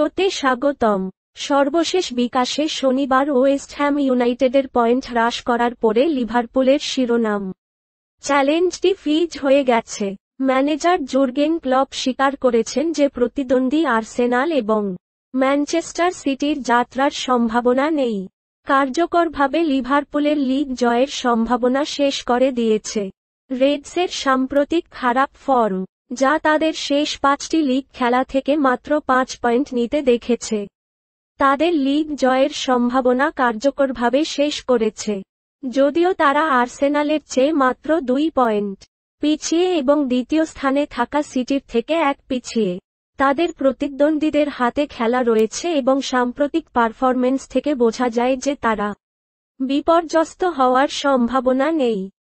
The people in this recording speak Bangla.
শোতে স্বাগতম সর্বশেষ বিকাশে শনিবার ওয়েস্ট হ্যাম ইউনাইটেডের পয়েন্ট হ্রাস করার পরে লিভারপুলের শিরোনাম চ্যালেঞ্জটি ফিজ হয়ে গেছে ম্যানেজার জুর্গেন ক্লব স্বীকার করেছেন যে প্রতিদ্বন্দ্বী আর্সেনাল এবং ম্যানচেস্টার সিটির যাত্রার সম্ভাবনা নেই কার্যকরভাবে লিভারপুলের লিগ জয়ের সম্ভাবনা শেষ করে দিয়েছে রেডসের সাম্প্রতিক খারাপ ফর্ম যা তাদের শেষ পাঁচটি লীগ খেলা থেকে মাত্র পাঁচ পয়েন্ট নিতে দেখেছে তাদের লীগ জয়ের সম্ভাবনা কার্যকরভাবে শেষ করেছে যদিও তারা আর্সেনালের চেয়ে মাত্র দুই পয়েন্ট পিছিয়ে এবং দ্বিতীয় স্থানে থাকা সিটির থেকে এক পিছিয়ে তাদের প্রতিদ্বন্দ্বীদের হাতে খেলা রয়েছে এবং সাম্প্রতিক পারফরমেন্স থেকে বোঝা যায় যে তারা বিপর্যস্ত হওয়ার সম্ভাবনা নেই